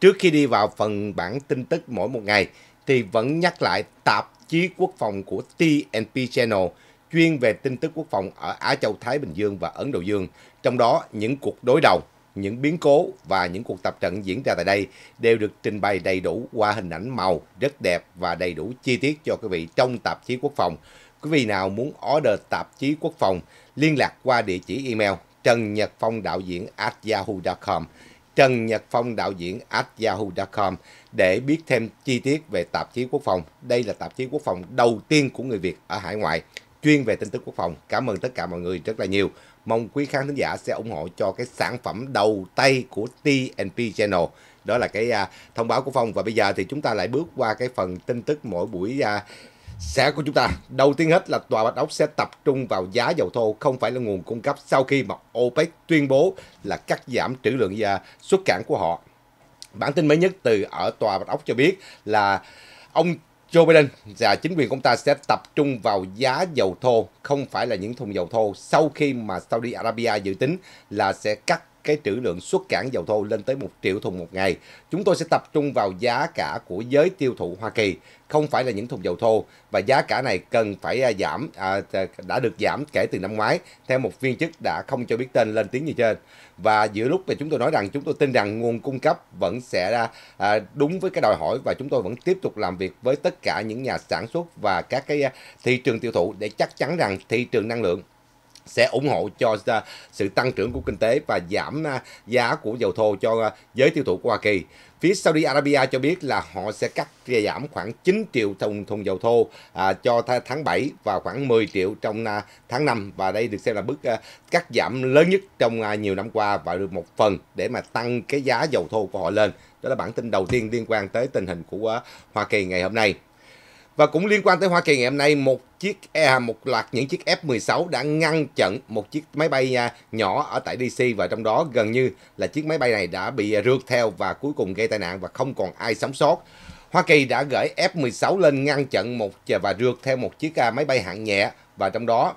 Trước khi đi vào phần bản tin tức mỗi một ngày thì vẫn nhắc lại tạp chí quốc phòng của TNP Channel chuyên về tin tức quốc phòng ở Á Châu Thái Bình Dương và Ấn Độ Dương. Trong đó, những cuộc đối đầu, những biến cố và những cuộc tập trận diễn ra tại đây đều được trình bày đầy đủ qua hình ảnh màu rất đẹp và đầy đủ chi tiết cho quý vị trong tạp chí quốc phòng. Quý vị nào muốn order tạp chí quốc phòng, liên lạc qua địa chỉ email trần nhật phong đạo diễn at yahoo.com. Trần Nhật Phong đạo diễn at yahoo.com để biết thêm chi tiết về tạp chí quốc phòng. Đây là tạp chí quốc phòng đầu tiên của người Việt ở hải ngoại chuyên về tin tức quốc phòng. Cảm ơn tất cả mọi người rất là nhiều. Mong quý khán thính giả sẽ ủng hộ cho cái sản phẩm đầu tay của TNP Channel. Đó là cái à, thông báo của Phong. Và bây giờ thì chúng ta lại bước qua cái phần tin tức mỗi buổi uh, sẽ của chúng ta, đầu tiên hết là tòa Bạch Ốc sẽ tập trung vào giá dầu thô không phải là nguồn cung cấp sau khi mà OPEC tuyên bố là cắt giảm trữ lượng và xuất cảng của họ. Bản tin mới nhất từ ở tòa Bạch Ốc cho biết là ông Joe Biden và chính quyền của ông ta sẽ tập trung vào giá dầu thô, không phải là những thùng dầu thô sau khi mà Saudi Arabia dự tính là sẽ cắt cái trữ lượng xuất cảng dầu thô lên tới 1 triệu thùng một ngày. Chúng tôi sẽ tập trung vào giá cả của giới tiêu thụ Hoa Kỳ, không phải là những thùng dầu thô và giá cả này cần phải à, giảm à, à, đã được giảm kể từ năm ngoái theo một viên chức đã không cho biết tên lên tiếng như trên. Và giữa lúc mà chúng tôi nói rằng chúng tôi tin rằng nguồn cung cấp vẫn sẽ à, à đúng với cái đòi hỏi và chúng tôi vẫn tiếp tục làm việc với tất cả những nhà sản xuất và các cái thị trường tiêu thụ để chắc chắn rằng thị trường năng lượng sẽ ủng hộ cho à, sự tăng trưởng của kinh tế và giảm à, giá của dầu thô cho à, giới tiêu thụ của Hoa Kỳ. Phía Saudi Arabia cho biết là họ sẽ cắt giảm khoảng 9 triệu thùng thùng dầu thô à, cho tháng 7 và khoảng 10 triệu trong à, tháng 5 và đây được xem là bước à, cắt giảm lớn nhất trong à, nhiều năm qua và được một phần để mà tăng cái giá dầu thô của họ lên. Đó là bản tin đầu tiên liên quan tới tình hình của à, Hoa Kỳ ngày hôm nay. Và cũng liên quan tới Hoa Kỳ ngày hôm nay, một chiếc à, một loạt những chiếc F-16 đã ngăn chặn một chiếc máy bay à, nhỏ ở tại DC và trong đó gần như là chiếc máy bay này đã bị rượt theo và cuối cùng gây tai nạn và không còn ai sống sót. Hoa Kỳ đã gửi F-16 lên ngăn chặn một và rượt theo một chiếc à, máy bay hạng nhẹ và trong đó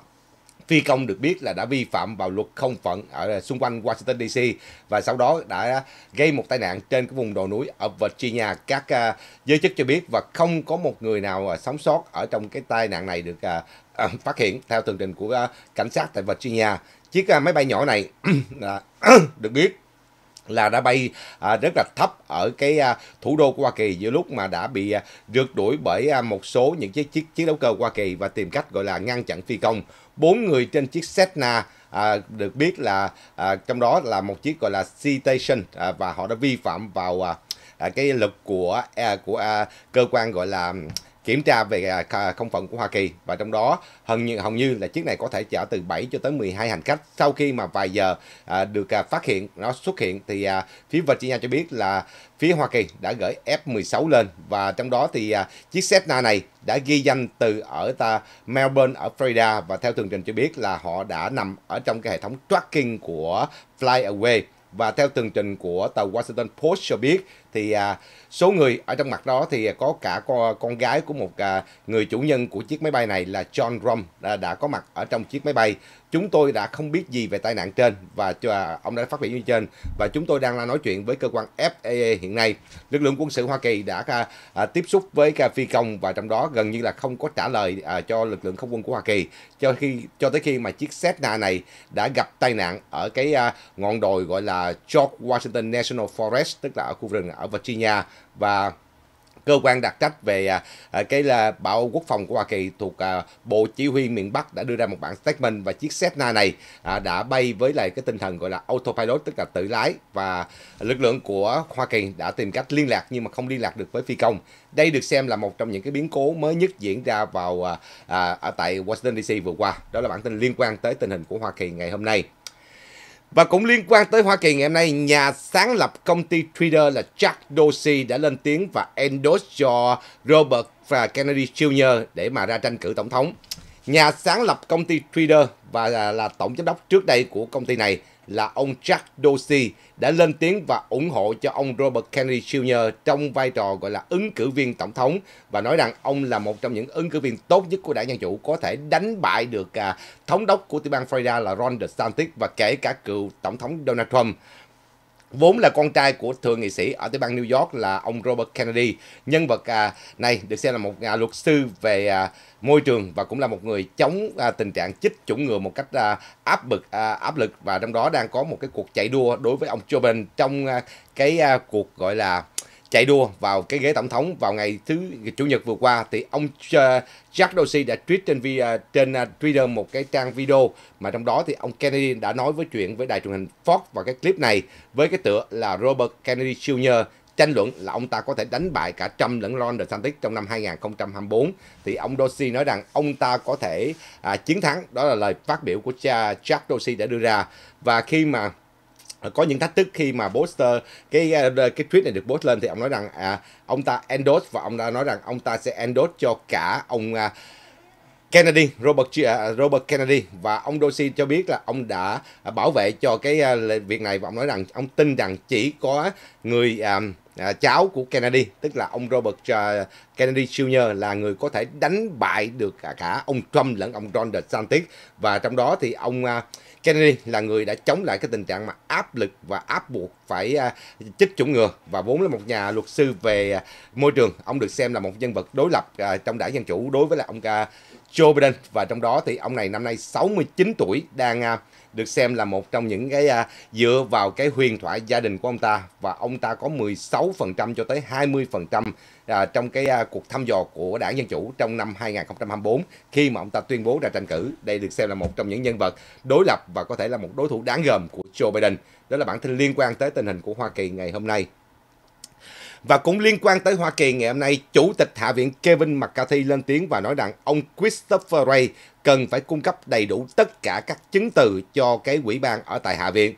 phi công được biết là đã vi phạm vào luật không phận ở xung quanh Washington DC và sau đó đã gây một tai nạn trên cái vùng đồi núi ở Virginia. Các uh, giới chức cho biết và không có một người nào uh, sống sót ở trong cái tai nạn này được uh, uh, phát hiện theo tường trình của uh, cảnh sát tại Virginia. Chiếc uh, máy bay nhỏ này uh, được biết là đã bay à, rất là thấp ở cái à, thủ đô của Hoa Kỳ giữa lúc mà đã bị à, rượt đuổi bởi à, một số những chiếc chiếc chiến đấu cơ Hoa Kỳ và tìm cách gọi là ngăn chặn phi công. Bốn người trên chiếc Cessna à, được biết là à, trong đó là một chiếc gọi là citation à, và họ đã vi phạm vào à, à cái luật của à, của à, cơ quan gọi là kiểm tra về à, không phận của Hoa Kỳ và trong đó hầu như, hầu như là chiếc này có thể chở từ 7 cho tới 12 hành khách. Sau khi mà vài giờ à, được à, phát hiện nó xuất hiện thì à, phía Virginia cho biết là phía Hoa Kỳ đã gửi F-16 lên và trong đó thì à, chiếc Cessna này đã ghi danh từ ở ta Melbourne ở Florida và theo tường trình cho biết là họ đã nằm ở trong cái hệ thống tracking của Fly Away và theo tường trình của tờ Washington Post cho biết thì à, số người ở trong mặt đó thì có cả con, con gái của một à, người chủ nhân của chiếc máy bay này là John Rom đã, đã có mặt ở trong chiếc máy bay. Chúng tôi đã không biết gì về tai nạn trên và à, ông đã phát biểu như trên và chúng tôi đang là nói chuyện với cơ quan FAA hiện nay. Lực lượng quân sự Hoa Kỳ đã à, à, tiếp xúc với ca phi công và trong đó gần như là không có trả lời à, cho lực lượng không quân của Hoa Kỳ cho khi cho tới khi mà chiếc Cessna này đã gặp tai nạn ở cái à, ngọn đồi gọi là George Washington National Forest tức là ở khu rừng ở ở Virginia và cơ quan đặc trách về à, à, cái là bảo quốc phòng của Hoa Kỳ thuộc à, Bộ Chỉ huy miền Bắc đã đưa ra một bản statement và chiếc Cessna này đã bay với lại cái tinh thần gọi là autopilot tức là tự lái và lực lượng của Hoa Kỳ đã tìm cách liên lạc nhưng mà không liên lạc được với phi công. Đây được xem là một trong những cái biến cố mới nhất diễn ra vào à, ở tại Washington DC vừa qua. Đó là bản tin liên quan tới tình hình của Hoa Kỳ ngày hôm nay. Và cũng liên quan tới Hoa Kỳ ngày hôm nay, nhà sáng lập công ty Twitter là Jack Dorsey đã lên tiếng và endorse cho Robert và Kennedy Jr. để mà ra tranh cử tổng thống. Nhà sáng lập công ty Twitter và là, là tổng giám đốc trước đây của công ty này là ông Jack Dorsey đã lên tiếng và ủng hộ cho ông Robert Kennedy Jr. trong vai trò gọi là ứng cử viên tổng thống và nói rằng ông là một trong những ứng cử viên tốt nhất của đảng Dân Chủ có thể đánh bại được à, thống đốc của tiểu bang Florida là Ron DeSantis và kể cả cựu tổng thống Donald Trump vốn là con trai của thượng nghị sĩ ở tiểu bang New York là ông Robert Kennedy. Nhân vật à, này được xem là một à, luật sư về à, môi trường và cũng là một người chống à, tình trạng chích chủng ngừa một cách à, áp bực à, áp lực và trong đó đang có một cái cuộc chạy đua đối với ông Joe Biden trong à, cái à, cuộc gọi là chạy đua vào cái ghế tổng thống vào ngày thứ chủ nhật vừa qua thì ông ờ, Jack Dorsey đã tweet trên ờ, trên ờ, Twitter một cái trang video mà trong đó thì ông Kennedy đã nói với chuyện với đài truyền hình Fox vào cái clip này với cái tựa là Robert Kennedy Jr tranh luận là ông ta có thể đánh bại cả Trump lẫn Ron DeSantis trong năm 2024 thì ông Dorsey nói rằng ông ta có thể à, chiến thắng đó là lời phát biểu của cha Jack Dorsey đã đưa ra và khi mà Ờ, có những thách thức khi mà poster cái ờ, cái tweet này được post lên thì ông nói rằng à, ông ta endorse và ông đã nói rằng ông ta sẽ endorse cho cả ông à, Kennedy, Robert à, Robert Kennedy và ông Dosi cho biết là ông đã à, bảo vệ cho cái à, việc này và ông nói rằng ông tin rằng chỉ có người à, à, cháu của Kennedy, tức là ông Robert uh, Kennedy Jr. là người có thể đánh bại được cả, cả ông Trump lẫn ông Ron DeSantis và trong đó thì ông uh, Kennedy là người đã chống lại cái tình trạng mà áp lực và áp buộc phải à, chích chủng ngừa và vốn là một nhà luật sư về à, môi trường. Ông được xem là một nhân vật đối lập à, trong đảng Dân Chủ đối với là ông Joe Biden và trong đó thì ông này năm nay 69 tuổi đang được xem là một trong những cái à, dựa vào cái huyền thoại gia đình của ông ta và ông ta có 16% cho tới 20% à, trong cái à, cuộc thăm dò của đảng Dân Chủ trong năm 2024 khi mà ông ta tuyên bố ra tranh cử. Đây được xem là một trong những nhân vật đối lập và có thể là một đối thủ đáng gờm của Joe Biden. Đó là bản tin liên quan tới tình hình của Hoa Kỳ ngày hôm nay. Và cũng liên quan tới Hoa Kỳ ngày hôm nay, Chủ tịch Hạ viện Kevin McCarthy lên tiếng và nói rằng ông Christopher Ray cần phải cung cấp đầy đủ tất cả các chứng từ cho cái quỹ ban ở tại Hạ viện.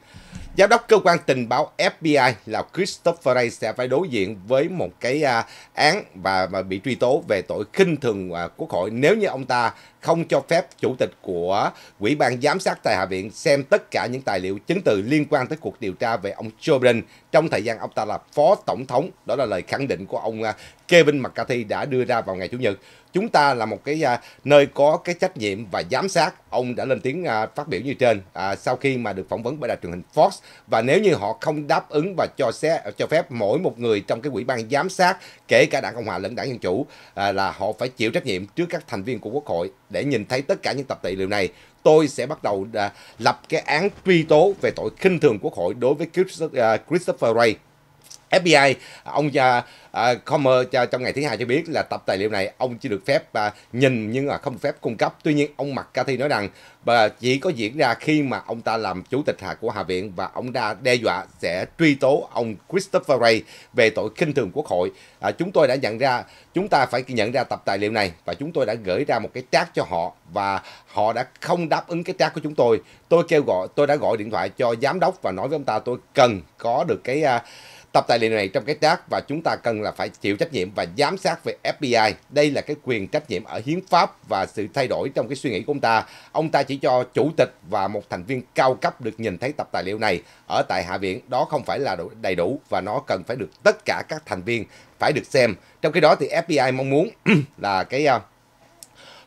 Giám đốc cơ quan tình báo FBI là Christopher Ray sẽ phải đối diện với một cái à, án và bị truy tố về tội khinh thường à, quốc hội nếu như ông ta không cho phép chủ tịch của Ủy ban giám sát tại Hạ viện xem tất cả những tài liệu chứng từ liên quan tới cuộc điều tra về ông Joe Biden trong thời gian ông ta là phó tổng thống. Đó là lời khẳng định của ông à, Kevin McCarthy đã đưa ra vào ngày Chủ nhật chúng ta là một cái à, nơi có cái trách nhiệm và giám sát ông đã lên tiếng à, phát biểu như trên à, sau khi mà được phỏng vấn bởi đài truyền hình Fox và nếu như họ không đáp ứng và cho xe cho phép mỗi một người trong cái ủy ban giám sát kể cả đảng cộng hòa lẫn đảng dân chủ là họ phải chịu trách nhiệm trước các thành viên của quốc hội để nhìn thấy tất cả những tập tài liệu này tôi sẽ bắt đầu lập cái án truy tố về tội khinh thường quốc hội đối với Christopher Ray FBI ông uh, Comer trong ngày thứ hai cho biết là tập tài liệu này ông chỉ được phép uh, nhìn nhưng mà không được phép cung cấp. Tuy nhiên ông McCarthy nói rằng và chỉ có diễn ra khi mà ông ta làm chủ tịch hạ của Hạ viện và ông ta đe dọa sẽ truy tố ông Christopher Ray về tội khinh thường quốc hội. À, chúng tôi đã nhận ra, chúng ta phải nhận ra tập tài liệu này và chúng tôi đã gửi ra một cái trác cho họ và họ đã không đáp ứng cái trác của chúng tôi. Tôi kêu gọi, tôi đã gọi điện thoại cho giám đốc và nói với ông ta tôi cần có được cái uh, Tập tài liệu này trong cái tác và chúng ta cần là phải chịu trách nhiệm và giám sát về FBI. Đây là cái quyền trách nhiệm ở hiến pháp và sự thay đổi trong cái suy nghĩ của ông ta. Ông ta chỉ cho chủ tịch và một thành viên cao cấp được nhìn thấy tập tài liệu này ở tại Hạ viện. Đó không phải là đầy đủ và nó cần phải được tất cả các thành viên phải được xem. Trong cái đó thì FBI mong muốn là cái à,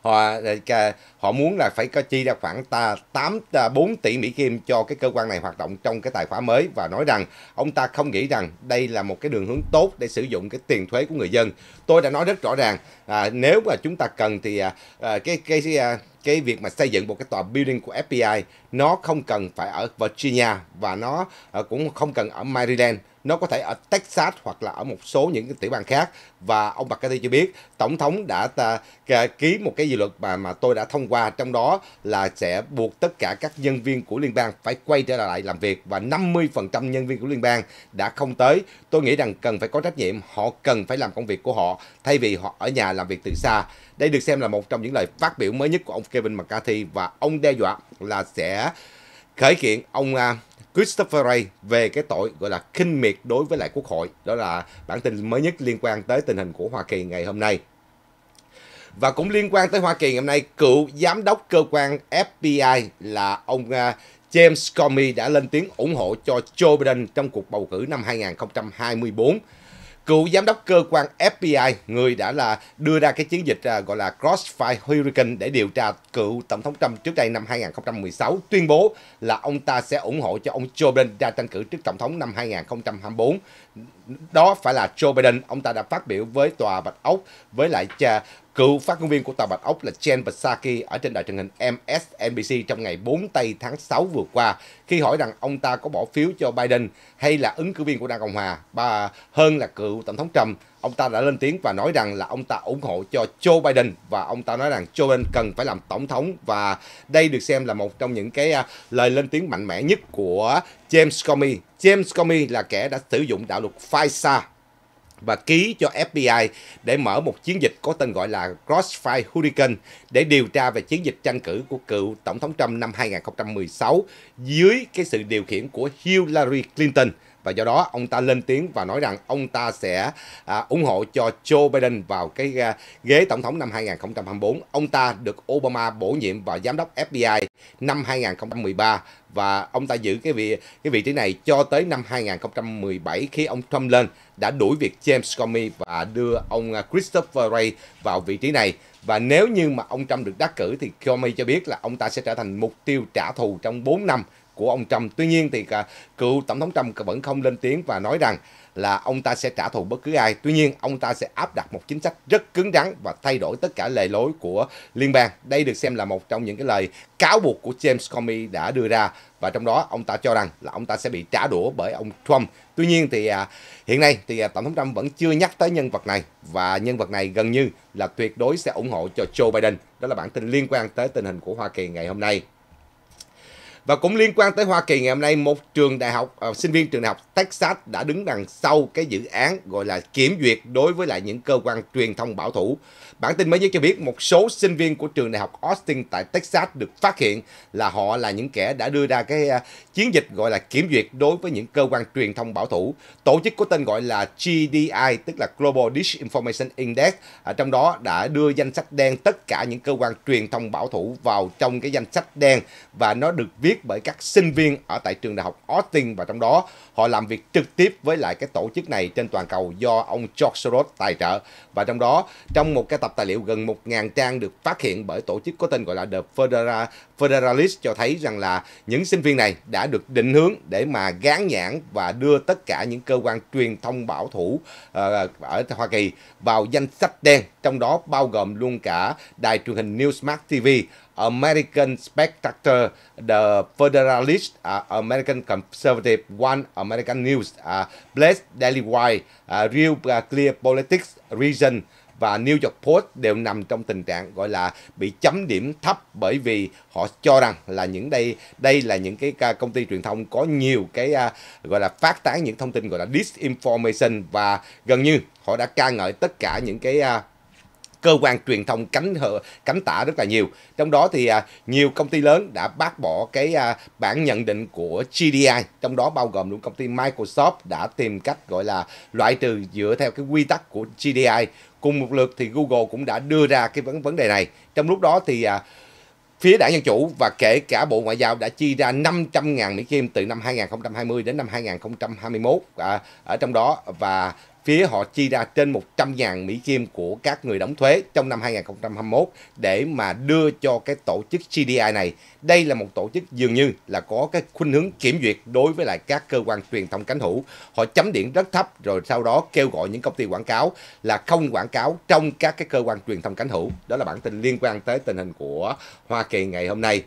họ à, họ muốn là phải có chi ra khoảng ta 8 4 tỷ Mỹ Kim cho cái cơ quan này hoạt động trong cái tài khoá mới và nói rằng ông ta không nghĩ rằng đây là một cái đường hướng tốt để sử dụng cái tiền thuế của người dân. Tôi đã nói rất rõ ràng à, nếu mà chúng ta cần thì à, à cái cái à, cái việc mà xây dựng một cái tòa building của FBI nó không cần phải ở Virginia và nó cũng không cần ở Maryland nó có thể ở Texas hoặc là ở một số những tiểu bang khác và ông McCarthy cho biết tổng thống đã ta, ký một cái dự luật mà mà tôi đã thông qua trong đó là sẽ buộc tất cả các nhân viên của liên bang phải quay trở lại làm việc và 50% nhân viên của liên bang đã không tới. Tôi nghĩ rằng cần phải có trách nhiệm, họ cần phải làm công việc của họ thay vì họ ở nhà làm việc từ xa. Đây được xem là một trong những lời phát biểu mới nhất của ông Kevin McCarthy và ông đe dọa là sẽ khởi kiện ông à, Christopher Ray về cái tội gọi là khinh miệt đối với lại quốc hội. Đó là bản tin mới nhất liên quan tới tình hình của Hoa Kỳ ngày hôm nay. Và cũng liên quan tới Hoa Kỳ ngày hôm nay, cựu giám đốc cơ quan FBI là ông à, James Comey đã lên tiếng ủng hộ cho Joe Biden trong cuộc bầu cử năm 2024 cựu giám đốc cơ quan FBI, người đã là đưa ra cái chiến dịch à, gọi là Crossfire Hurricane để điều tra cựu Tổng thống Trump trước đây năm 2016, tuyên bố là ông ta sẽ ủng hộ cho ông Joe Biden ra tranh cử trước Tổng thống năm 2024 đó phải là Joe Biden ông ta đã phát biểu với tòa Bạch Ốc với lại cha à, cựu phát ngôn viên của tòa Bạch Ốc là Jen Psaki ở trên đài truyền hình MSNBC trong ngày 4 tây tháng 6 vừa qua khi hỏi rằng ông ta có bỏ phiếu cho Biden hay là ứng cử viên của Đảng Cộng Hòa bà hơn là cựu Tổng thống Trump ông ta đã lên tiếng và nói rằng là ông ta ủng hộ cho Joe Biden và ông ta nói rằng Joe Biden cần phải làm tổng thống và đây được xem là một trong những cái à, lời lên tiếng mạnh mẽ nhất của James Comey. James Comey là kẻ đã sử dụng đạo luật FISA và ký cho FBI để mở một chiến dịch có tên gọi là Crossfire Hurricane để điều tra về chiến dịch tranh cử của cựu Tổng thống Trump năm 2016 dưới cái sự điều khiển của Hillary Clinton và do đó ông ta lên tiếng và nói rằng ông ta sẽ à, ủng hộ cho Joe Biden vào cái à, ghế tổng thống năm 2024. Ông ta được Obama bổ nhiệm vào giám đốc FBI năm 2013 và ông ta giữ cái vị cái vị trí này cho tới năm 2017 khi ông Trump lên đã đuổi việc James Comey và đưa ông à, Christopher Ray vào vị trí này và nếu như mà ông Trump được đắc cử thì Comey cho biết là ông ta sẽ trở thành mục tiêu trả thù trong 4 năm của ông Trump. Tuy nhiên thì à, cựu tổng thống Trump vẫn không lên tiếng và nói rằng là ông ta sẽ trả thù bất cứ ai. Tuy nhiên, ông ta sẽ áp đặt một chính sách rất cứng rắn và thay đổi tất cả lề lối của liên bang. Đây được xem là một trong những cái lời cáo buộc của James Comey đã đưa ra và trong đó ông ta cho rằng là ông ta sẽ bị trả đũa bởi ông Trump. Tuy nhiên thì à, hiện nay thì à, tổng thống Trump vẫn chưa nhắc tới nhân vật này và nhân vật này gần như là tuyệt đối sẽ ủng hộ cho Joe Biden. Đó là bản tin liên quan tới tình hình của Hoa Kỳ ngày hôm nay. Và cũng liên quan tới Hoa Kỳ ngày hôm nay, một trường đại học, uh, sinh viên trường đại học Texas đã đứng đằng sau cái dự án gọi là kiểm duyệt đối với lại những cơ quan truyền thông bảo thủ Bản tin mới nhất cho biết một số sinh viên của trường đại học Austin tại Texas được phát hiện là họ là những kẻ đã đưa ra cái à, chiến dịch gọi là kiểm duyệt đối với những cơ quan truyền thông bảo thủ. Tổ chức có tên gọi là GDI tức là Global Disinformation Index à, trong đó đã đưa danh sách đen tất cả những cơ quan truyền thông bảo thủ vào trong cái danh sách đen và nó được viết bởi các sinh viên ở tại trường đại học Austin và trong đó họ làm việc trực tiếp với lại cái tổ chức này trên toàn cầu do ông George Soros tài trợ và trong đó trong một cái tập tập tài liệu gần 1.000 trang được phát hiện bởi tổ chức có tên gọi là The Federal, Federalist cho thấy rằng là những sinh viên này đã được định hướng để mà gán nhãn và đưa tất cả những cơ quan truyền thông bảo thủ uh, ở Hoa Kỳ vào danh sách đen, trong đó bao gồm luôn cả đài truyền hình Newsmax TV, American Spectator, The Federalist, uh, American Conservative, One American News, uh, à, Blessed Daily Wire, uh, à, Real uh, Clear Politics, Reason, và New York Post đều nằm trong tình trạng gọi là bị chấm điểm thấp bởi vì họ cho rằng là những đây đây là những cái công ty truyền thông có nhiều cái uh, gọi là phát tán những thông tin gọi là disinformation và gần như họ đã ca ngợi tất cả những cái uh, cơ quan truyền thông cánh cánh tả rất là nhiều trong đó thì à, nhiều công ty lớn đã bác bỏ cái bản nhận định của GDI trong đó bao gồm luôn công ty Microsoft đã tìm cách gọi là loại trừ dựa theo cái quy tắc của GDI cùng một lượt thì Google cũng đã đưa ra cái vấn vấn đề này. Trong lúc đó thì à, phía đảng Dân Chủ và kể cả Bộ Ngoại giao đã chi ra 500.000 Mỹ Kim từ năm 2020 đến năm 2021 à, ở trong đó và phía họ chi ra trên 100.000 Mỹ Kim của các người đóng thuế trong năm 2021 để mà đưa cho cái tổ chức CDI này. Đây là một tổ chức dường như là có cái khuynh hướng kiểm duyệt đối với lại các cơ quan truyền thông cánh hữu. Họ chấm điểm rất thấp rồi sau đó kêu gọi những công ty quảng cáo là không quảng cáo trong các cái cơ quan truyền thông cánh hữu. Đó là bản tin liên quan tới tình hình của Hoa Kỳ ngày hôm nay.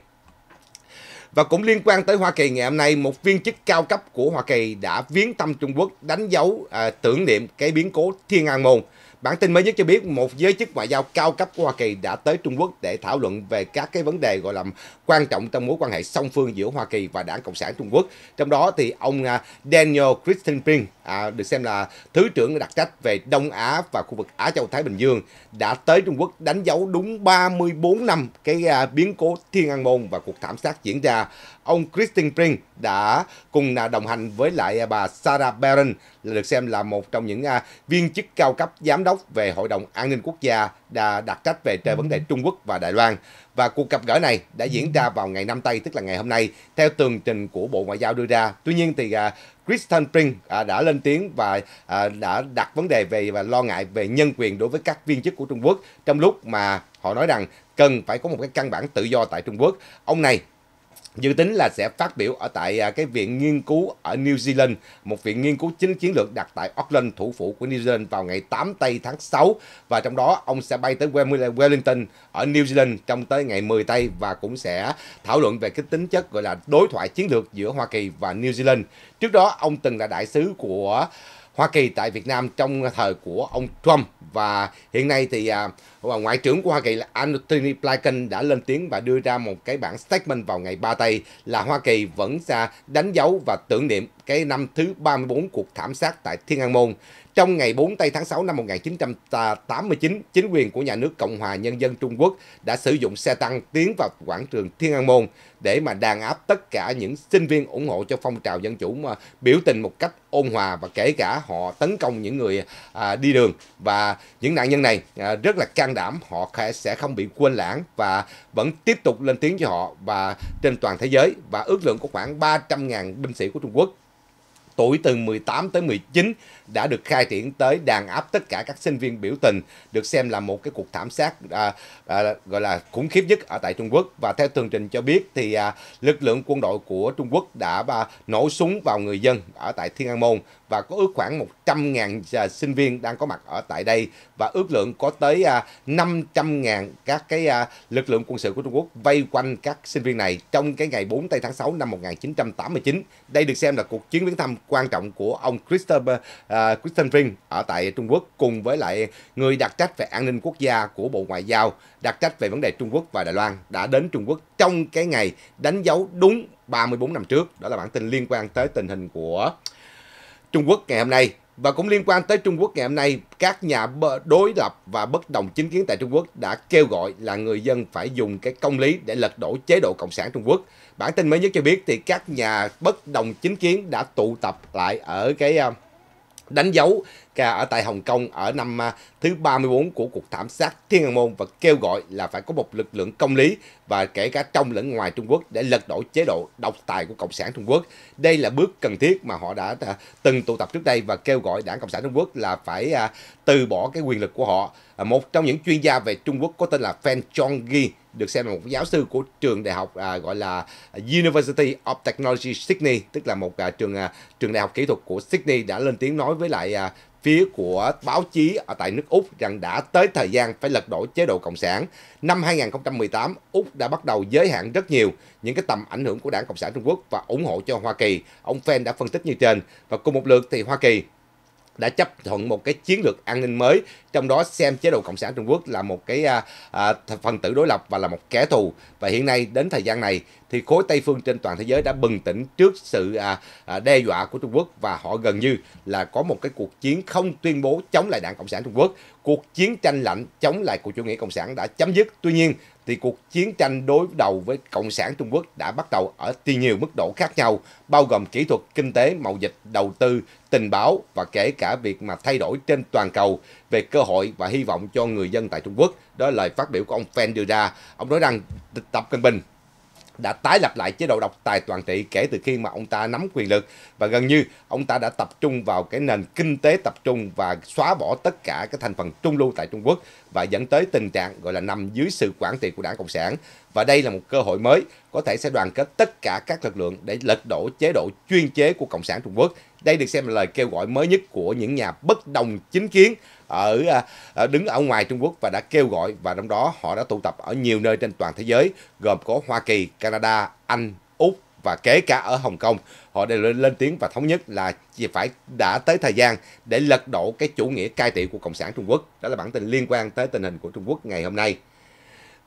Và cũng liên quan tới Hoa Kỳ ngày hôm nay, một viên chức cao cấp của Hoa Kỳ đã viếng thăm Trung Quốc đánh dấu à, tưởng niệm cái biến cố Thiên An Môn. Bản tin mới nhất cho biết một giới chức ngoại giao cao cấp của Hoa Kỳ đã tới Trung Quốc để thảo luận về các cái vấn đề gọi là quan trọng trong mối quan hệ song phương giữa Hoa Kỳ và Đảng Cộng sản Trung Quốc. Trong đó thì ông à, Daniel Christenbrink, à, được xem là Thứ trưởng đặc trách về Đông Á và khu vực Á Châu Thái Bình Dương, đã tới Trung Quốc đánh dấu đúng 34 năm cái à, biến cố Thiên An Môn và cuộc thảm sát diễn ra ông Christine Pring đã cùng à, đồng hành với lại à, bà Sarah Barron là được xem là một trong những à, viên chức cao cấp giám đốc về Hội đồng An ninh Quốc gia đã đặt trách về ừ. vấn đề Trung Quốc và Đài Loan. Và cuộc gặp gỡ này đã diễn ừ. ra vào ngày 5 tây tức là ngày hôm nay, theo tường trình của Bộ Ngoại giao đưa ra. Tuy nhiên thì Kristen Pring đã lên tiếng và đã đặt vấn đề về và lo ngại về nhân quyền đối với các viên chức của Trung Quốc trong lúc mà họ nói rằng cần phải có một cái căn bản tự do tại Trung Quốc. Ông này dự tính là sẽ phát biểu ở tại à, cái viện nghiên cứu ở New Zealand, một viện nghiên cứu chính chiến lược đặt tại Auckland, thủ phủ của New Zealand vào ngày 8 tây tháng 6 và trong đó ông sẽ bay tới Wellington ở New Zealand trong tới ngày 10 tây và cũng sẽ thảo luận về cái tính chất gọi là đối thoại chiến lược giữa Hoa Kỳ và New Zealand. Trước đó ông từng là đại sứ của Hoa Kỳ tại Việt Nam trong thời của ông Trump và hiện nay thì à, ngoại trưởng của Hoa Kỳ là Antony Blinken đã lên tiếng và đưa ra một cái bản statement vào ngày 3 tây là Hoa Kỳ vẫn ra đánh dấu và tưởng niệm cái năm thứ 34 cuộc thảm sát tại Thiên An Môn. Trong ngày 4 tây tháng 6 năm 1989, chính quyền của nhà nước Cộng hòa Nhân dân Trung Quốc đã sử dụng xe tăng tiến vào quảng trường Thiên An Môn để mà đàn áp tất cả những sinh viên ủng hộ cho phong trào dân chủ mà biểu tình một cách ôn hòa và kể cả họ tấn công những người à, đi đường và những nạn nhân này à, rất là can đảm họ sẽ không bị quên lãng và vẫn tiếp tục lên tiếng cho họ và trên toàn thế giới và ước lượng có khoảng 300.000 binh sĩ của Trung Quốc tuổi từ 18 tới 19 đã được khai triển tới đàn áp tất cả các sinh viên biểu tình được xem là một cái cuộc thảm sát à, à, gọi là khủng khiếp nhất ở tại Trung Quốc và theo tường trình cho biết thì à, lực lượng quân đội của Trung Quốc đã à, nổ súng vào người dân ở tại Thiên An Môn và có ước khoảng 100.000 à, sinh viên đang có mặt ở tại đây và ước lượng có tới 500.000 à, các cái à, lực lượng quân sự của Trung Quốc vây quanh các sinh viên này trong cái ngày 4 tây tháng 6 năm 1989. Đây được xem là cuộc chuyến viếng thăm quan trọng của ông Christopher à, uh, Kristen Vinh ở tại Trung Quốc cùng với lại người đặc trách về an ninh quốc gia của Bộ Ngoại giao, đặc trách về vấn đề Trung Quốc và Đài Loan đã đến Trung Quốc trong cái ngày đánh dấu đúng 34 năm trước. Đó là bản tin liên quan tới tình hình của Trung Quốc ngày hôm nay. Và cũng liên quan tới Trung Quốc ngày hôm nay, các nhà đối lập và bất đồng chính kiến tại Trung Quốc đã kêu gọi là người dân phải dùng cái công lý để lật đổ chế độ Cộng sản Trung Quốc. Bản tin mới nhất cho biết thì các nhà bất đồng chính kiến đã tụ tập lại ở cái um, đánh dấu ca ở tại Hồng Kông ở năm à, thứ 34 của cuộc thảm sát Thiên An Môn và kêu gọi là phải có một lực lượng công lý và kể cả trong lẫn ngoài Trung Quốc để lật đổ chế độ độc tài của Cộng sản Trung Quốc. Đây là bước cần thiết mà họ đã à, từng tụ tập trước đây và kêu gọi Đảng Cộng sản Trung Quốc là phải à, từ bỏ cái quyền lực của họ. Một trong những chuyên gia về Trung Quốc có tên là Fan Chongqi được xem là một giáo sư của trường đại học à, gọi là University of Technology Sydney tức là một à, trường à, trường đại học kỹ thuật của Sydney đã lên tiếng nói với lại à, phía của báo chí ở tại nước Úc rằng đã tới thời gian phải lật đổ chế độ Cộng sản. Năm 2018, Úc đã bắt đầu giới hạn rất nhiều những cái tầm ảnh hưởng của đảng Cộng sản Trung Quốc và ủng hộ cho Hoa Kỳ. Ông Fan đã phân tích như trên. Và cùng một lượt thì Hoa Kỳ đã chấp thuận một cái chiến lược an ninh mới trong đó xem chế độ cộng sản Trung Quốc là một cái à, à, phần tử đối lập và là một kẻ thù và hiện nay đến thời gian này thì khối Tây phương trên toàn thế giới đã bừng tỉnh trước sự à, à, đe dọa của Trung Quốc và họ gần như là có một cái cuộc chiến không tuyên bố chống lại Đảng Cộng sản Trung Quốc. Cuộc chiến tranh lạnh chống lại của chủ nghĩa Cộng sản đã chấm dứt. Tuy nhiên, thì cuộc chiến tranh đối đầu với Cộng sản Trung Quốc đã bắt đầu ở nhiều mức độ khác nhau, bao gồm kỹ thuật, kinh tế, mậu dịch, đầu tư, tình báo và kể cả việc mà thay đổi trên toàn cầu về cơ hội và hy vọng cho người dân tại Trung Quốc. Đó là lời phát biểu của ông Fan đưa ra. Ông nói rằng Tập Cận Bình đã tái lập lại chế độ độc tài toàn trị kể từ khi mà ông ta nắm quyền lực và gần như ông ta đã tập trung vào cái nền kinh tế tập trung và xóa bỏ tất cả cái thành phần trung lưu tại Trung Quốc và dẫn tới tình trạng gọi là nằm dưới sự quản trị của Đảng Cộng sản. Và đây là một cơ hội mới có thể sẽ đoàn kết tất cả các lực lượng để lật đổ chế độ chuyên chế của Cộng sản Trung Quốc. Đây được xem là lời kêu gọi mới nhất của những nhà bất đồng chính kiến ở à, à, đứng ở ngoài Trung Quốc và đã kêu gọi và trong đó họ đã tụ tập ở nhiều nơi trên toàn thế giới gồm có Hoa Kỳ, Canada, Anh, Úc và kể cả ở Hồng Kông họ đều lên tiếng và thống nhất là chỉ phải đã tới thời gian để lật đổ cái chủ nghĩa cai trị của cộng sản Trung Quốc đó là bản tin liên quan tới tình hình của Trung Quốc ngày hôm nay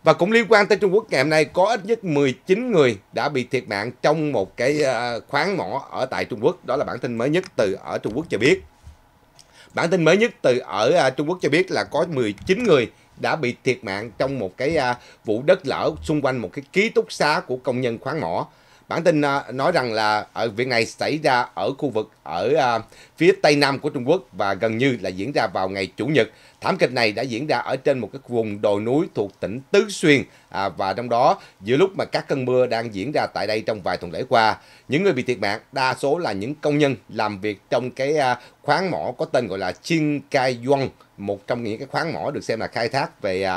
và cũng liên quan tới Trung Quốc ngày hôm nay có ít nhất 19 người đã bị thiệt mạng trong một cái à, khoáng mỏ ở tại Trung Quốc đó là bản tin mới nhất từ ở Trung Quốc cho biết Bản tin mới nhất từ ở à, Trung Quốc cho biết là có 19 người đã bị thiệt mạng trong một cái à, vụ đất lở xung quanh một cái ký túc xá của công nhân khoáng mỏ. Bản tin à, nói rằng là ở việc này xảy ra ở khu vực ở à, phía tây nam của Trung Quốc và gần như là diễn ra vào ngày Chủ nhật. Thảm kịch này đã diễn ra ở trên một cái vùng đồi núi thuộc tỉnh Tứ Xuyên à, và trong đó giữa lúc mà các cơn mưa đang diễn ra tại đây trong vài tuần lễ qua, những người bị thiệt mạng đa số là những công nhân làm việc trong cái khoáng mỏ có tên gọi là Chin Kai Yuan, một trong những cái khoáng mỏ được xem là khai thác về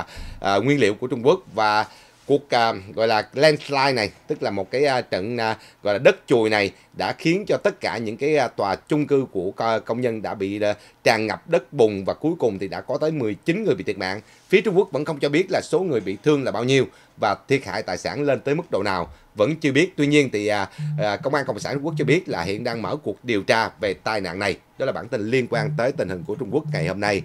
nguyên liệu của Trung Quốc và cuộc uh, gọi là landslide này tức là một cái uh, trận uh, gọi là đất chùi này đã khiến cho tất cả những cái uh, tòa chung cư của công nhân đã bị uh, tràn ngập đất bùn và cuối cùng thì đã có tới 19 người bị thiệt mạng. Phía Trung Quốc vẫn không cho biết là số người bị thương là bao nhiêu và thiệt hại tài sản lên tới mức độ nào vẫn chưa biết. Tuy nhiên thì à, à, công an Cộng sản Trung Quốc cho biết là hiện đang mở cuộc điều tra về tai nạn này. Đó là bản tin liên quan tới tình hình của Trung Quốc ngày hôm nay.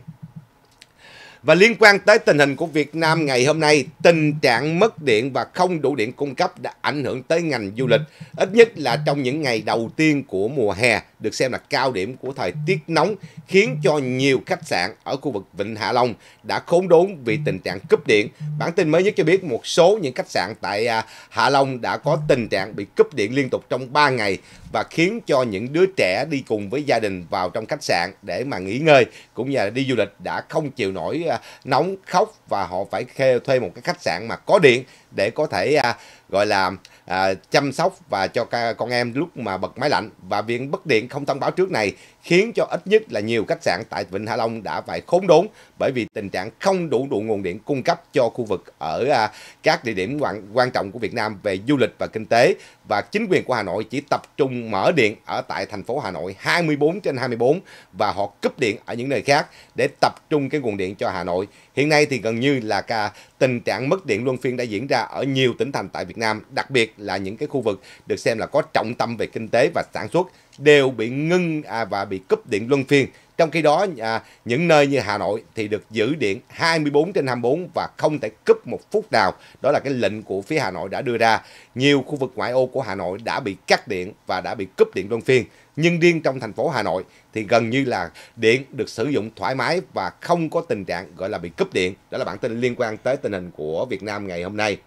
Và liên quan tới tình hình của Việt Nam ngày hôm nay, tình trạng mất điện và không đủ điện cung cấp đã ảnh hưởng tới ngành du lịch, ít nhất là trong những ngày đầu tiên của mùa hè, được xem là cao điểm của thời tiết nóng, khiến cho nhiều khách sạn ở khu vực Vịnh Hạ Long đã khốn đốn vì tình trạng cúp điện. Bản tin mới nhất cho biết một số những khách sạn tại à, Hạ Long đã có tình trạng bị cúp điện liên tục trong 3 ngày và khiến cho những đứa trẻ đi cùng với gia đình vào trong khách sạn để mà nghỉ ngơi cũng như là đi du lịch đã không chịu nổi à, À, nóng khóc và họ phải thuê một cái khách sạn mà có điện để có thể à, gọi là à, chăm sóc và cho con em lúc mà bật máy lạnh và việc bất điện không thông báo trước này khiến cho ít nhất là nhiều khách sạn tại Vịnh Hạ Long đã phải khốn đốn bởi vì tình trạng không đủ đủ nguồn điện cung cấp cho khu vực ở à, các địa điểm quan, quan trọng của Việt Nam về du lịch và kinh tế và chính quyền của Hà Nội chỉ tập trung mở điện ở tại thành phố Hà Nội 24 trên 24 và họ cúp điện ở những nơi khác để tập trung cái nguồn điện cho Hà Nội. Hiện nay thì gần như là cả tình trạng mất điện luân phiên đã diễn ra ở nhiều tỉnh thành tại Việt Nam, đặc biệt là những cái khu vực được xem là có trọng tâm về kinh tế và sản xuất đều bị ngưng à, và bị cúp điện luân phiên. Trong khi đó à, những nơi như Hà Nội thì được giữ điện 24 trên 24 và không thể cúp một phút nào. Đó là cái lệnh của phía Hà Nội đã đưa ra. Nhiều khu vực ngoại ô của Hà Nội đã bị cắt điện và đã bị cúp điện luân phiên. Nhưng riêng trong thành phố Hà Nội thì gần như là điện được sử dụng thoải mái và không có tình trạng gọi là bị cúp điện. Đó là bản tin liên quan tới tình hình của Việt Nam ngày hôm nay.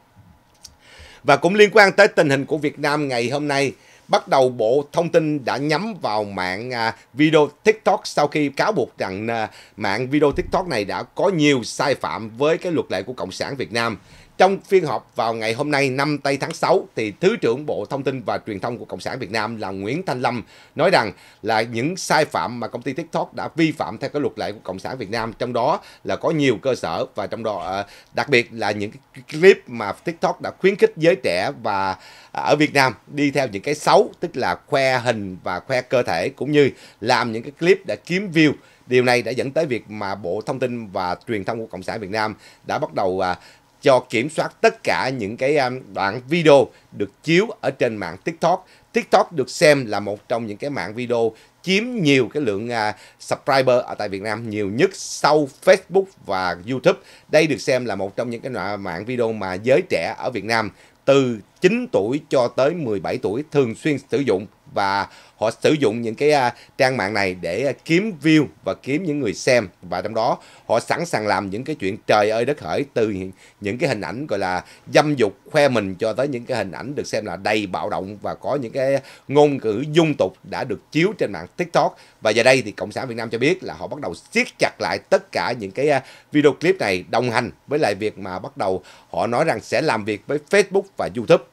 Và cũng liên quan tới tình hình của Việt Nam ngày hôm nay bắt đầu bộ thông tin đã nhắm vào mạng à, video TikTok sau khi cáo buộc rằng à, mạng video TikTok này đã có nhiều sai phạm với cái luật lệ của Cộng sản Việt Nam. Trong phiên họp vào ngày hôm nay 5 tây tháng 6 thì Thứ trưởng Bộ Thông tin và Truyền thông của Cộng sản Việt Nam là Nguyễn Thanh Lâm nói rằng là những sai phạm mà công ty TikTok đã vi phạm theo cái luật lệ của Cộng sản Việt Nam trong đó là có nhiều cơ sở và trong đó ờ, đặc biệt là những cái clip mà TikTok đã khuyến khích giới trẻ và ở Việt Nam đi theo những cái xấu tức là khoe hình và khoe cơ thể cũng như làm những cái clip để kiếm view Điều này đã dẫn tới việc mà Bộ Thông tin và Truyền thông của Cộng sản Việt Nam đã bắt đầu à, cho kiểm soát tất cả những cái um, đoạn video được chiếu ở trên mạng TikTok. TikTok được xem là một trong những cái mạng video chiếm nhiều cái lượng à, subscriber ở tại Việt Nam nhiều nhất sau Facebook và YouTube. Đây được xem là một trong những cái loại mạng video mà giới trẻ ở Việt Nam từ 9 tuổi cho tới 17 tuổi thường xuyên sử dụng và họ sử dụng những cái à, trang mạng này để à, kiếm view và kiếm những người xem và trong đó họ sẵn sàng làm những cái chuyện trời ơi đất hỡi từ những cái hình ảnh gọi là dâm dục khoe mình cho tới những cái hình ảnh được xem là đầy bạo động và có những cái ngôn ngữ dung tục đã được chiếu trên mạng TikTok và giờ đây thì cộng sản Việt Nam cho biết là họ bắt đầu siết chặt lại tất cả những cái à, video clip này đồng hành với lại việc mà bắt đầu họ nói rằng sẽ làm việc với Facebook và YouTube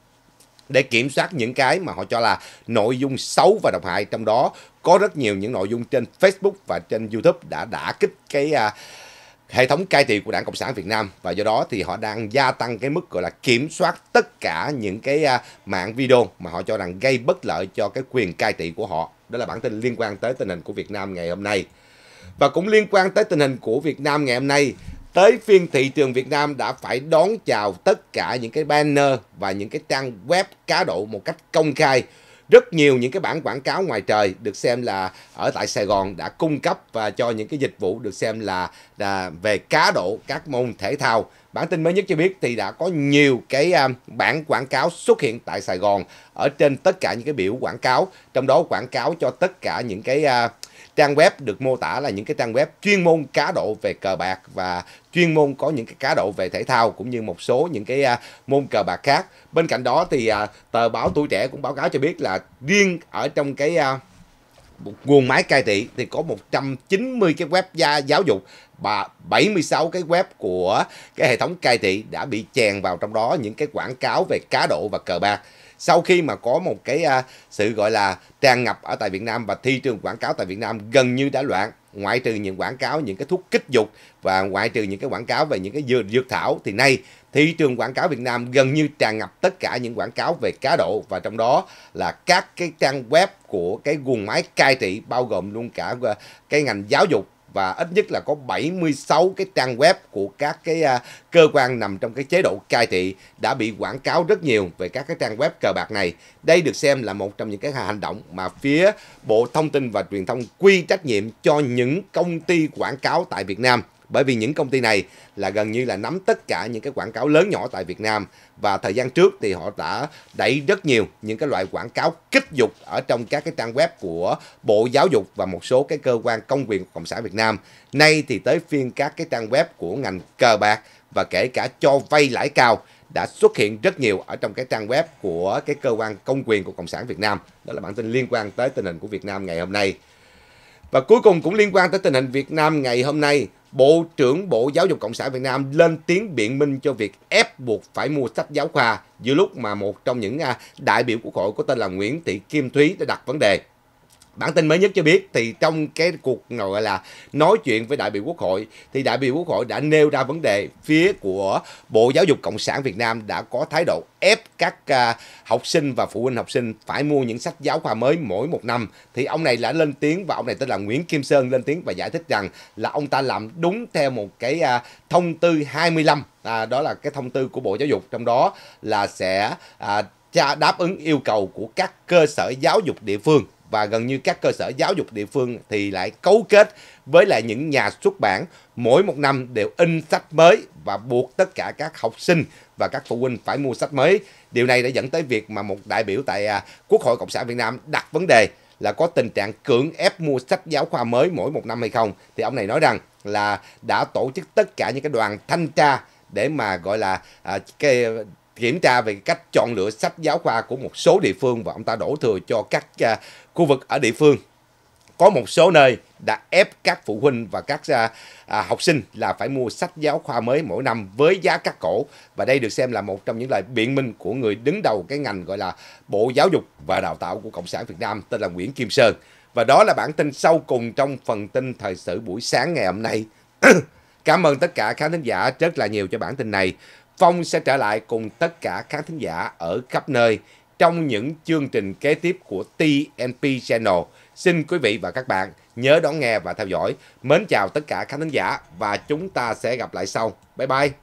để kiểm soát những cái mà họ cho là nội dung xấu và độc hại trong đó có rất nhiều những nội dung trên Facebook và trên YouTube đã đã kích cái à, hệ thống cai trị của Đảng Cộng sản Việt Nam và do đó thì họ đang gia tăng cái mức gọi là kiểm soát tất cả những cái à, mạng video mà họ cho rằng gây bất lợi cho cái quyền cai trị của họ. Đó là bản tin liên quan tới tình hình của Việt Nam ngày hôm nay. Và cũng liên quan tới tình hình của Việt Nam ngày hôm nay tới phiên thị trường Việt Nam đã phải đón chào tất cả những cái banner và những cái trang web cá độ một cách công khai. Rất nhiều những cái bản quảng cáo ngoài trời được xem là ở tại Sài Gòn đã cung cấp và cho những cái dịch vụ được xem là, là về cá độ các môn thể thao. Bản tin mới nhất cho biết thì đã có nhiều cái à, bản quảng cáo xuất hiện tại Sài Gòn ở trên tất cả những cái biểu quảng cáo, trong đó quảng cáo cho tất cả những cái à, Trang web được mô tả là những cái trang web chuyên môn cá độ về cờ bạc và chuyên môn có những cái cá độ về thể thao cũng như một số những cái à, môn cờ bạc khác. Bên cạnh đó thì à, tờ báo tuổi trẻ cũng báo cáo cho biết là riêng ở trong cái à, nguồn máy cai trị thì có 190 cái web gia giáo dục và 76 cái web của cái hệ thống cai trị đã bị chèn vào trong đó những cái quảng cáo về cá độ và cờ bạc sau khi mà có một cái à, sự gọi là tràn ngập ở tại Việt Nam và thị trường quảng cáo tại Việt Nam gần như đã loạn ngoại trừ những quảng cáo những cái thuốc kích dục và ngoại trừ những cái quảng cáo về những cái dược, dược thảo thì nay thị trường quảng cáo Việt Nam gần như tràn ngập tất cả những quảng cáo về cá độ và trong đó là các cái trang web của cái guồng máy cai trị bao gồm luôn cả à, cái ngành giáo dục và ít nhất là có 76 cái trang web của các cái uh, cơ quan nằm trong cái chế độ cai trị đã bị quảng cáo rất nhiều về các cái trang web cờ bạc này. Đây được xem là một trong những cái hành động mà phía Bộ Thông tin và Truyền thông quy trách nhiệm cho những công ty quảng cáo tại Việt Nam bởi vì những công ty này là gần như là nắm tất cả những cái quảng cáo lớn nhỏ tại Việt Nam và thời gian trước thì họ đã đẩy rất nhiều những cái loại quảng cáo kích dục ở trong các cái trang web của Bộ Giáo dục và một số cái cơ quan công quyền Cộng sản Việt Nam. Nay thì tới phiên các cái trang web của ngành cờ bạc và kể cả cho vay lãi cao đã xuất hiện rất nhiều ở trong cái trang web của cái cơ quan công quyền của Cộng sản Việt Nam. Đó là bản tin liên quan tới tình hình của Việt Nam ngày hôm nay. Và cuối cùng cũng liên quan tới tình hình Việt Nam ngày hôm nay Bộ trưởng Bộ Giáo dục Cộng sản Việt Nam lên tiếng biện minh cho việc ép buộc phải mua sách giáo khoa giữa lúc mà một trong những à, đại biểu quốc hội có tên là Nguyễn Thị Kim Thúy đã đặt vấn đề bản tin mới nhất cho biết thì trong cái cuộc gọi là nói chuyện với đại biểu quốc hội thì đại biểu quốc hội đã nêu ra vấn đề phía của bộ giáo dục cộng sản việt nam đã có thái độ ép các à, học sinh và phụ huynh học sinh phải mua những sách giáo khoa mới mỗi một năm thì ông này đã lên tiếng và ông này tên là nguyễn kim sơn lên tiếng và giải thích rằng là ông ta làm đúng theo một cái à, thông tư 25 à, đó là cái thông tư của bộ giáo dục trong đó là sẽ à, đáp ứng yêu cầu của các cơ sở giáo dục địa phương và gần như các cơ sở giáo dục địa phương thì lại cấu kết với lại những nhà xuất bản mỗi một năm đều in sách mới và buộc tất cả các học sinh và các phụ huynh phải mua sách mới. Điều này đã dẫn tới việc mà một đại biểu tại à, Quốc hội Cộng sản Việt Nam đặt vấn đề là có tình trạng cưỡng ép mua sách giáo khoa mới mỗi một năm hay không thì ông này nói rằng là đã tổ chức tất cả những cái đoàn thanh tra để mà gọi là à, cái kiểm tra về cách chọn lựa sách giáo khoa của một số địa phương và ông ta đổ thừa cho các uh, khu vực ở địa phương. Có một số nơi đã ép các phụ huynh và các uh, uh, học sinh là phải mua sách giáo khoa mới mỗi năm với giá cắt cổ và đây được xem là một trong những lời biện minh của người đứng đầu cái ngành gọi là Bộ Giáo dục và Đào tạo của Cộng sản Việt Nam tên là Nguyễn Kim Sơn. Và đó là bản tin sau cùng trong phần tin thời sự buổi sáng ngày hôm nay. Cảm ơn tất cả khán thính giả rất là nhiều cho bản tin này. Phong sẽ trở lại cùng tất cả khán thính giả ở khắp nơi trong những chương trình kế tiếp của TNP Channel. Xin quý vị và các bạn nhớ đón nghe và theo dõi. Mến chào tất cả khán thính giả và chúng ta sẽ gặp lại sau. Bye bye!